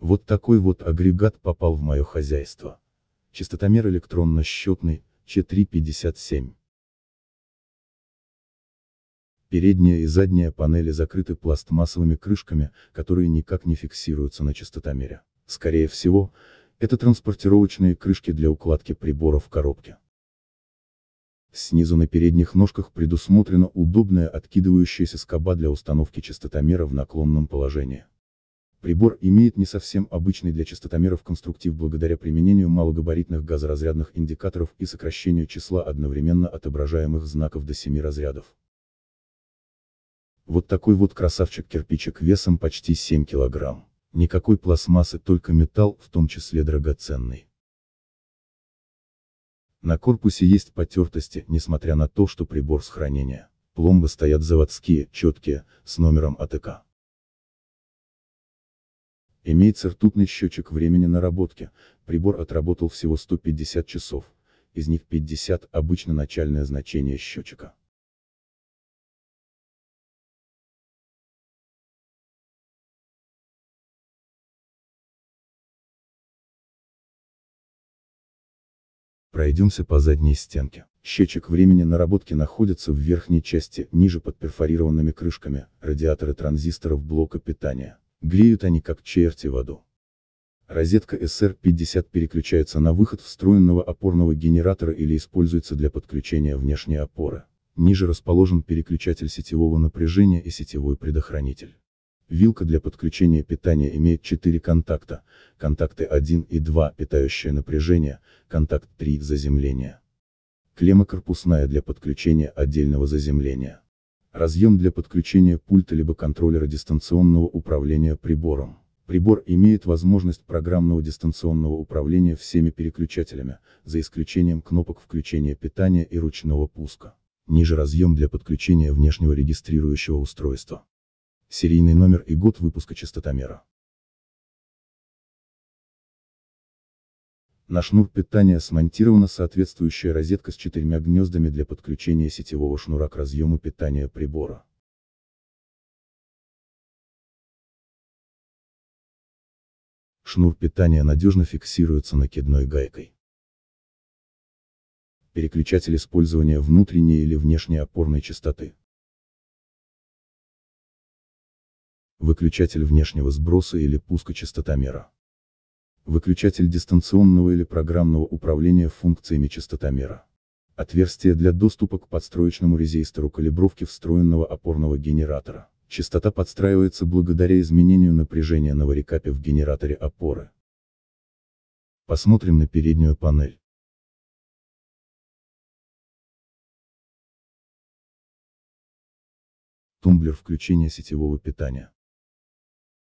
Вот такой вот агрегат попал в мое хозяйство. Частотомер электронно-счетный, Ч357. Передняя и задняя панели закрыты пластмассовыми крышками, которые никак не фиксируются на частотомере. Скорее всего, это транспортировочные крышки для укладки прибора в коробке. Снизу на передних ножках предусмотрена удобная откидывающаяся скоба для установки частотомера в наклонном положении. Прибор имеет не совсем обычный для частотомеров конструктив благодаря применению малогабаритных газоразрядных индикаторов и сокращению числа одновременно отображаемых знаков до 7 разрядов. Вот такой вот красавчик-кирпичик весом почти 7 килограмм. Никакой пластмассы, только металл, в том числе драгоценный. На корпусе есть потертости, несмотря на то, что прибор с хранения. Пломбы стоят заводские, четкие, с номером АТК. Имеется ртутный счетчик времени наработки, прибор отработал всего 150 часов, из них 50 обычно начальное значение счетчика. Пройдемся по задней стенке. Счетчик времени наработки находится в верхней части, ниже под перфорированными крышками, радиаторы транзисторов блока питания. Греют они как черти в аду. Розетка SR-50 переключается на выход встроенного опорного генератора или используется для подключения внешней опоры. Ниже расположен переключатель сетевого напряжения и сетевой предохранитель. Вилка для подключения питания имеет 4 контакта, контакты 1 и 2 питающее напряжение, контакт 3 заземление. Клемма корпусная для подключения отдельного заземления. Разъем для подключения пульта либо контроллера дистанционного управления прибором. Прибор имеет возможность программного дистанционного управления всеми переключателями, за исключением кнопок включения питания и ручного пуска. Ниже разъем для подключения внешнего регистрирующего устройства. Серийный номер и год выпуска частотомера. На шнур питания смонтирована соответствующая розетка с четырьмя гнездами для подключения сетевого шнура к разъему питания прибора. Шнур питания надежно фиксируется накидной гайкой. Переключатель использования внутренней или внешней опорной частоты. Выключатель внешнего сброса или пуска частотомера выключатель дистанционного или программного управления функциями частотомера. Отверстие для доступа к подстроечному резистору калибровки встроенного опорного генератора. Частота подстраивается благодаря изменению напряжения на варикапе в генераторе опоры. Посмотрим на переднюю панель. Тумблер включения сетевого питания.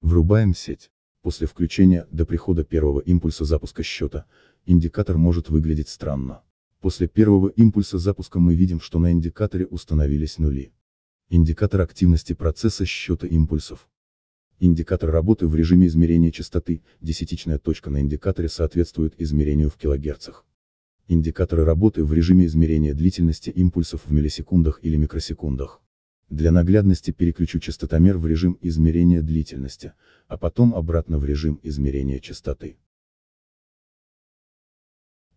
Врубаем сеть. После включения, до прихода первого импульса запуска счета, индикатор может выглядеть странно. После первого импульса запуска мы видим, что на индикаторе установились нули. Индикатор активности процесса счета импульсов. Индикатор работы в режиме измерения частоты, десятичная точка на индикаторе соответствует измерению в килогерцах. Индикаторы работы в режиме измерения длительности импульсов в миллисекундах или микросекундах. Для наглядности переключу частотомер в режим измерения длительности, а потом обратно в режим измерения частоты.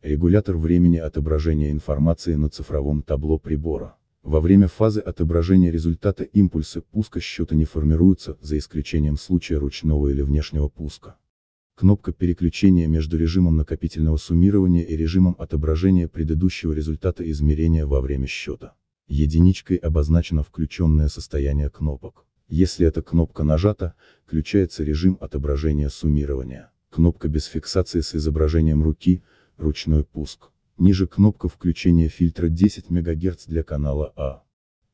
Регулятор времени отображения информации на цифровом табло прибора. Во время фазы отображения результата импульсы пуска счета не формируются, за исключением случая ручного или внешнего пуска. Кнопка переключения между режимом накопительного суммирования и режимом отображения предыдущего результата измерения во время счета. Единичкой обозначено включенное состояние кнопок. Если эта кнопка нажата, включается режим отображения суммирования. Кнопка без фиксации с изображением руки, ручной пуск. Ниже кнопка включения фильтра 10 МГц для канала А.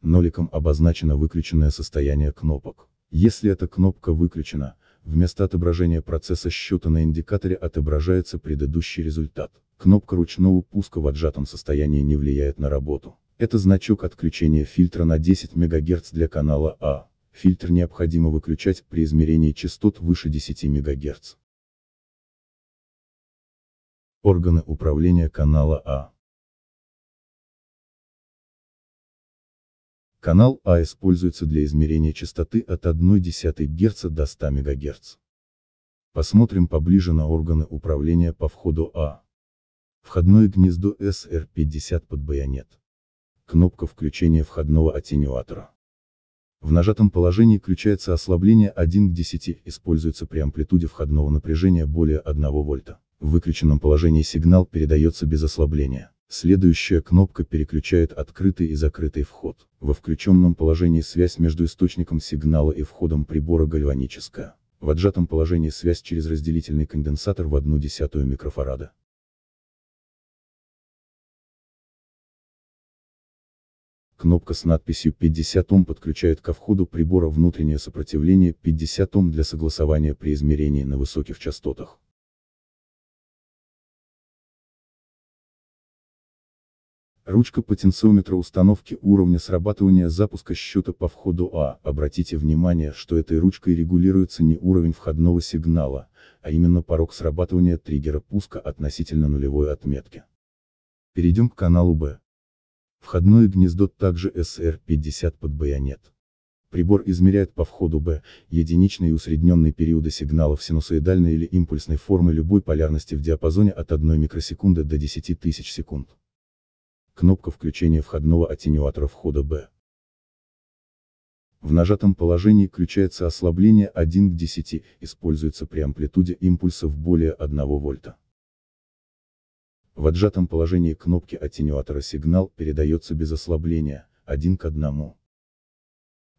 Ноликом обозначено выключенное состояние кнопок. Если эта кнопка выключена, вместо отображения процесса счета на индикаторе отображается предыдущий результат. Кнопка ручного пуска в отжатом состоянии не влияет на работу. Это значок отключения фильтра на 10 МГц для канала А. Фильтр необходимо выключать при измерении частот выше 10 МГц. Органы управления канала А. Канал А используется для измерения частоты от 0,1 Гц до 100 МГц. Посмотрим поближе на органы управления по входу А. Входное гнездо SR50 под байонет кнопка включения входного аттенюатора. В нажатом положении включается ослабление 1 к 10, используется при амплитуде входного напряжения более 1 вольта. В выключенном положении сигнал передается без ослабления. Следующая кнопка переключает открытый и закрытый вход. Во включенном положении связь между источником сигнала и входом прибора гальваническая. В отжатом положении связь через разделительный конденсатор в 1 десятую микрофарада. Кнопка с надписью 50 Ом подключает ко входу прибора внутреннее сопротивление 50 Ом для согласования при измерении на высоких частотах. Ручка потенциометра установки уровня срабатывания запуска счета по входу А. Обратите внимание, что этой ручкой регулируется не уровень входного сигнала, а именно порог срабатывания триггера пуска относительно нулевой отметки. Перейдем к каналу Б. Входное гнездо также СР-50 под байонет. Прибор измеряет по входу B единичные и усредненные периоды сигналов синусоидальной или импульсной формы любой полярности в диапазоне от 1 микросекунды до 10 тысяч секунд. Кнопка включения входного аттенюатора входа B. В нажатом положении включается ослабление 1 к 10, используется при амплитуде импульсов более 1 вольта. В отжатом положении кнопки аттенюатора сигнал передается без ослабления, один к одному.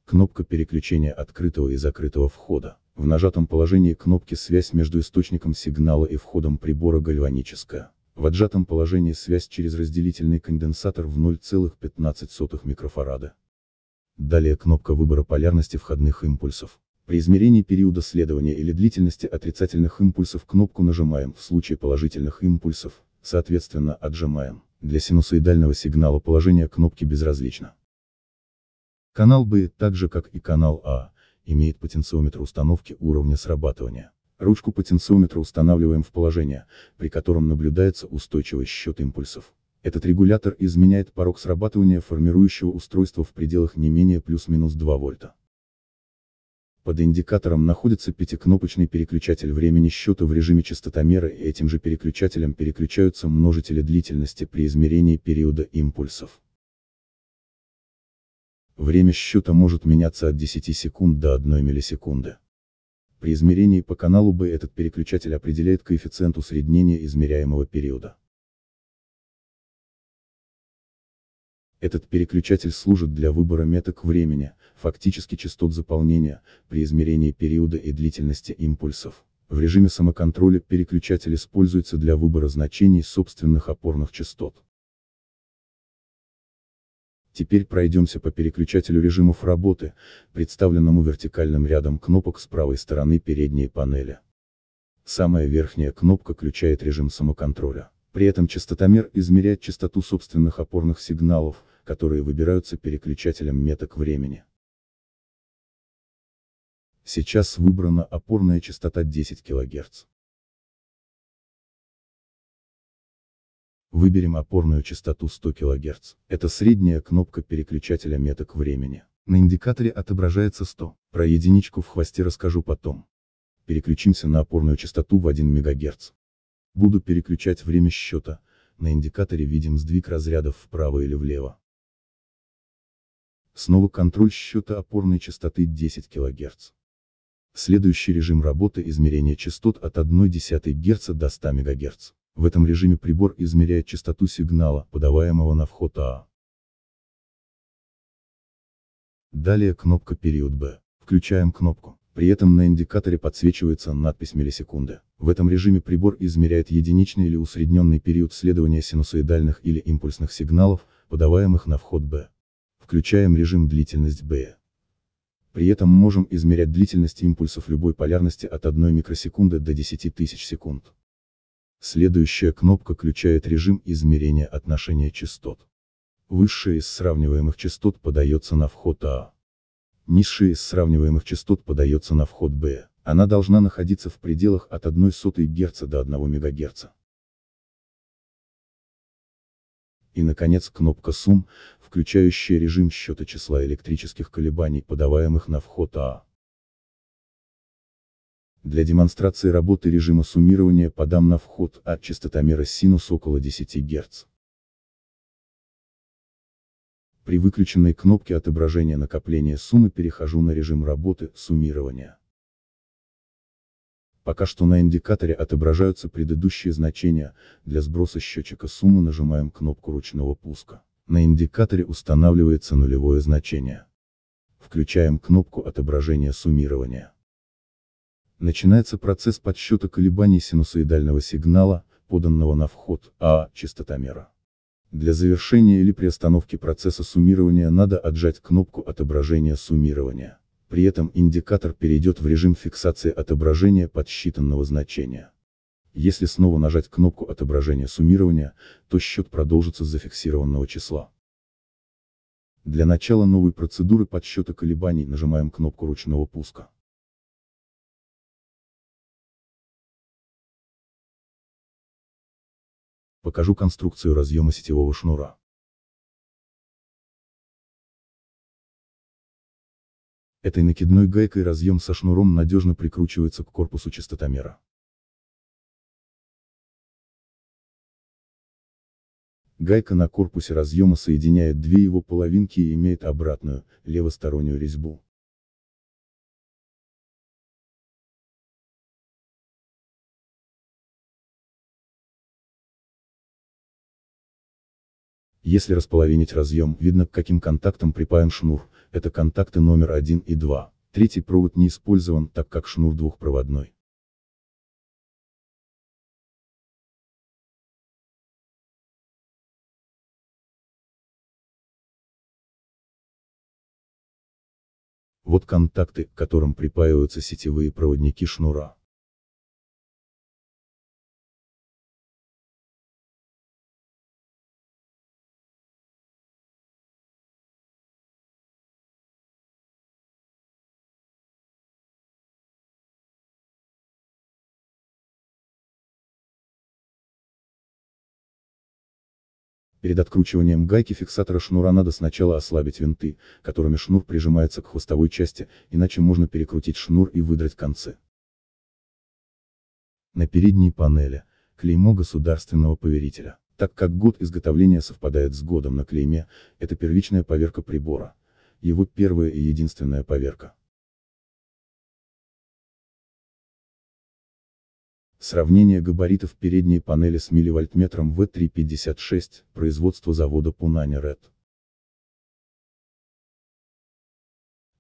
Кнопка переключения открытого и закрытого входа. В нажатом положении кнопки связь между источником сигнала и входом прибора гальваническая. В отжатом положении связь через разделительный конденсатор в 0,15 микрофарада. Далее кнопка выбора полярности входных импульсов. При измерении периода следования или длительности отрицательных импульсов кнопку нажимаем, в случае положительных импульсов, соответственно отжимаем. Для синусоидального сигнала положение кнопки безразлично. Канал B, так же как и канал А, имеет потенциометр установки уровня срабатывания. Ручку потенциометра устанавливаем в положение, при котором наблюдается устойчивый счет импульсов. Этот регулятор изменяет порог срабатывания формирующего устройства в пределах не менее плюс-минус 2 вольта. Под индикатором находится пятикнопочный переключатель времени счета в режиме частотомера и этим же переключателем переключаются множители длительности при измерении периода импульсов. Время счета может меняться от 10 секунд до 1 миллисекунды. При измерении по каналу B этот переключатель определяет коэффициент усреднения измеряемого периода. Этот переключатель служит для выбора меток времени, фактически частот заполнения, при измерении периода и длительности импульсов. В режиме самоконтроля переключатель используется для выбора значений собственных опорных частот. Теперь пройдемся по переключателю режимов работы, представленному вертикальным рядом кнопок с правой стороны передней панели. Самая верхняя кнопка включает режим самоконтроля. При этом частотомер измеряет частоту собственных опорных сигналов, которые выбираются переключателем меток времени. Сейчас выбрана опорная частота 10 кГц. Выберем опорную частоту 100 кГц. Это средняя кнопка переключателя меток времени. На индикаторе отображается 100. Про единичку в хвосте расскажу потом. Переключимся на опорную частоту в 1 МГц. Буду переключать время счета, на индикаторе видим сдвиг разрядов вправо или влево. Снова контроль счета опорной частоты 10 кГц. Следующий режим работы измерения частот от 0,1 Гц до 100 МГц. В этом режиме прибор измеряет частоту сигнала, подаваемого на вход А. Далее кнопка «Период Б». Включаем кнопку. При этом на индикаторе подсвечивается надпись миллисекунды. В этом режиме прибор измеряет единичный или усредненный период следования синусоидальных или импульсных сигналов, подаваемых на вход Б. Включаем режим длительность B. При этом можем измерять длительность импульсов любой полярности от 1 микросекунды до 10 тысяч секунд. Следующая кнопка включает режим измерения отношения частот. Высшая из сравниваемых частот подается на вход А. Низшая из сравниваемых частот подается на вход Б. Она должна находиться в пределах от 1 сотой Гц до 1 МГц. и, наконец, кнопка «Сум», включающая режим счета числа электрических колебаний, подаваемых на вход А. Для демонстрации работы режима суммирования подам на вход А частотомера синус около 10 Гц. При выключенной кнопке отображения накопления суммы перехожу на режим работы суммирования. Пока что на индикаторе отображаются предыдущие значения, для сброса счетчика суммы нажимаем кнопку ручного пуска. На индикаторе устанавливается нулевое значение. Включаем кнопку отображения суммирования. Начинается процесс подсчета колебаний синусоидального сигнала, поданного на вход А частотомера. Для завершения или приостановки процесса суммирования надо отжать кнопку отображения суммирования при этом индикатор перейдет в режим фиксации отображения подсчитанного значения. Если снова нажать кнопку отображения суммирования, то счет продолжится с зафиксированного числа. Для начала новой процедуры подсчета колебаний нажимаем кнопку ручного пуска. Покажу конструкцию разъема сетевого шнура. Этой накидной гайкой разъем со шнуром надежно прикручивается к корпусу частотомера. Гайка на корпусе разъема соединяет две его половинки и имеет обратную, левостороннюю резьбу. Если располовинить разъем, видно к каким контактам припаян шнур, это контакты номер 1 и 2. Третий провод не использован, так как шнур двухпроводной. Вот контакты, к которым припаиваются сетевые проводники шнура. Перед откручиванием гайки фиксатора шнура надо сначала ослабить винты, которыми шнур прижимается к хвостовой части, иначе можно перекрутить шнур и выдрать концы. На передней панели – клеймо государственного поверителя. Так как год изготовления совпадает с годом на клейме, это первичная поверка прибора. Его первая и единственная поверка. Сравнение габаритов передней панели с милливольтметром V356, производство завода Punani Red.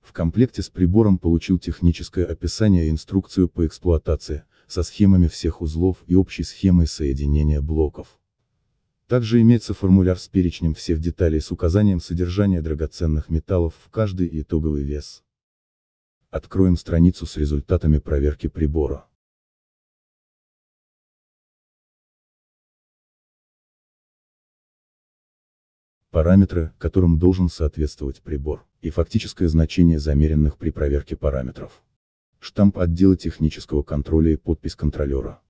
В комплекте с прибором получил техническое описание и инструкцию по эксплуатации, со схемами всех узлов и общей схемой соединения блоков. Также имеется формуляр с перечнем всех деталей с указанием содержания драгоценных металлов в каждый итоговый вес. Откроем страницу с результатами проверки прибора. параметры, которым должен соответствовать прибор, и фактическое значение замеренных при проверке параметров. Штамп отдела технического контроля и подпись контролера.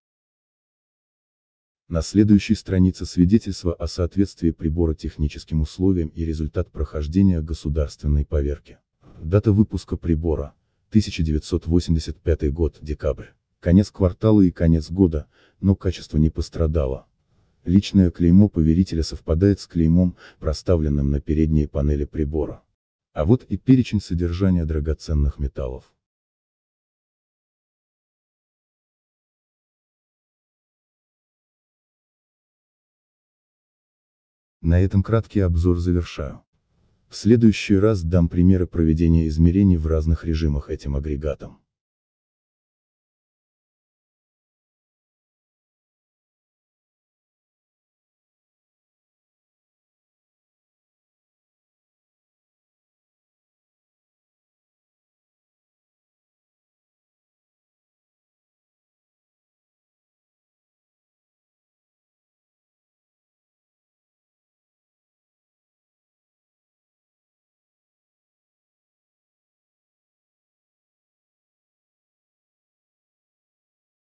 На следующей странице свидетельство о соответствии прибора техническим условиям и результат прохождения государственной поверки. Дата выпуска прибора, 1985 год, декабрь. Конец квартала и конец года, но качество не пострадало. Личное клеймо поверителя совпадает с клеймом, проставленным на передней панели прибора. А вот и перечень содержания драгоценных металлов. На этом краткий обзор завершаю. В следующий раз дам примеры проведения измерений в разных режимах этим агрегатом.